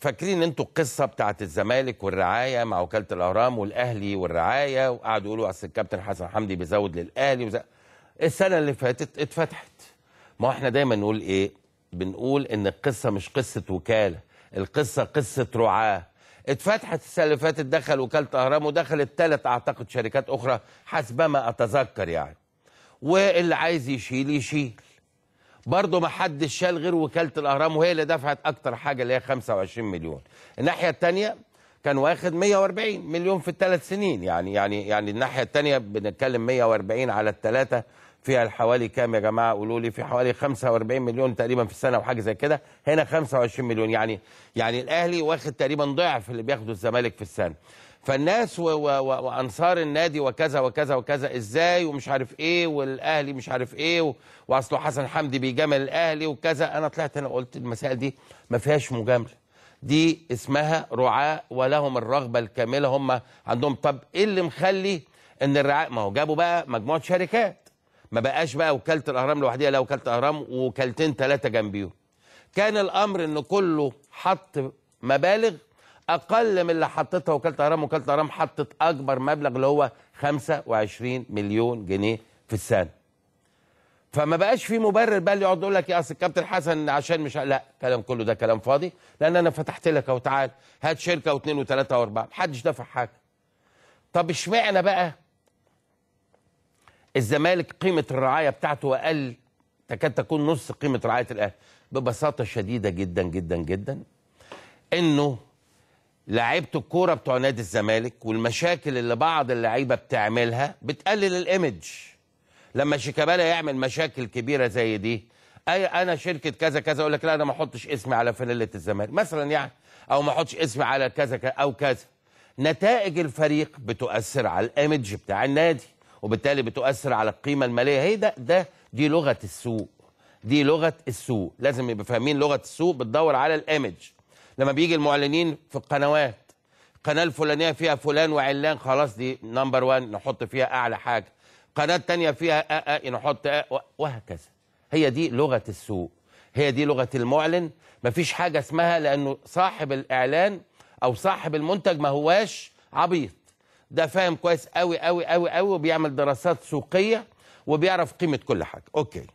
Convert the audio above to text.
فاكرين انتوا القصه بتاعت الزمالك والرعايه مع وكاله الاهرام والاهلي والرعايه وقعدوا يقولوا اصل الكابتن حسن حمدي بيزود للاهلي وزي... السنه اللي فاتت اتفتحت ما احنا دايما نقول ايه بنقول ان القصه مش قصه وكاله القصه قصه رعاه اتفتحت السنه اللي فاتت دخل وكاله اهرام ودخلت ثلاث اعتقد شركات اخرى حسب ما اتذكر يعني واللي عايز يشيل يشيل برضه ما حدش شال غير وكاله الاهرام وهي اللي دفعت اكتر حاجه اللي هي 25 مليون الناحيه الثانيه كان واخد 140 مليون في الثلاث سنين يعني يعني يعني الناحيه الثانيه بنتكلم 140 على الثلاثه فيها حوالي كام يا جماعه قولوا لي في حوالي 45 مليون تقريبا في السنه وحاجه زي كده هنا 25 مليون يعني يعني الاهلي واخد تقريبا ضعف اللي بياخده الزمالك في السنه فالناس و و و وانصار النادي وكذا وكذا وكذا ازاي ومش عارف ايه والاهلي مش عارف ايه و... واصله حسن حمدي بيجامل الاهلي وكذا انا طلعت انا قلت المسائل دي ما فيهاش مجامله دي اسمها رعاة ولهم الرغبة الكاملة هم عندهم طب ايه اللي مخلي ان الرعاء ما هو جابوا بقى مجموعة شركات ما بقاش بقى وكاله الاهرام لوحديها لا وكاله الاهرام وكالتين ثلاثه جنبيهم كان الامر ان كله حط مبالغ اقل من اللي حطتها وكاله الاهرام وكاله الاهرام حطت اكبر مبلغ اللي هو 25 مليون جنيه في السنه فما بقاش في مبرر بقى اللي يقعد يقول لك يا اصل الكابتن حسن عشان مش لا الكلام كله ده كلام فاضي لان انا فتحت لك اهو تعال هات شركه واثنين وثلاثه واربعه محدش دفع حاجه طب اشمعنى بقى الزمالك قيمه الرعايه بتاعته اقل تكاد تكون نص قيمه رعايه الاهلي ببساطه شديده جدا جدا جدا انه لعيبه الكوره بتوع نادي الزمالك والمشاكل اللي بعض اللعيبه بتعملها بتقلل الايمج لما شيكابالا يعمل مشاكل كبيره زي دي اي انا شركه كذا كذا اقول لك لا انا ما احطش اسمي على فلله الزمالك مثلا يعني او ما احطش اسمي على كذا او كذا نتائج الفريق بتؤثر على الايمج بتاع النادي وبالتالي بتؤثر على القيمه الماليه هي ده ده دي لغه السوق دي لغه السوق لازم يبقى فاهمين لغه السوق بتدور على الايمج لما بيجي المعلنين في القنوات القناه الفلانيه فيها فلان وعلان خلاص دي نمبر 1 نحط فيها اعلى حاجه قناه تانية فيها أ أ إيه، نحط أ وهكذا هي دي لغه السوق هي دي لغه المعلن مفيش حاجه اسمها لانه صاحب الاعلان او صاحب المنتج ما هواش عبيط ده فاهم كويس قوي قوي قوي قوي وبيعمل دراسات سوقيه وبيعرف قيمه كل حاجه اوكي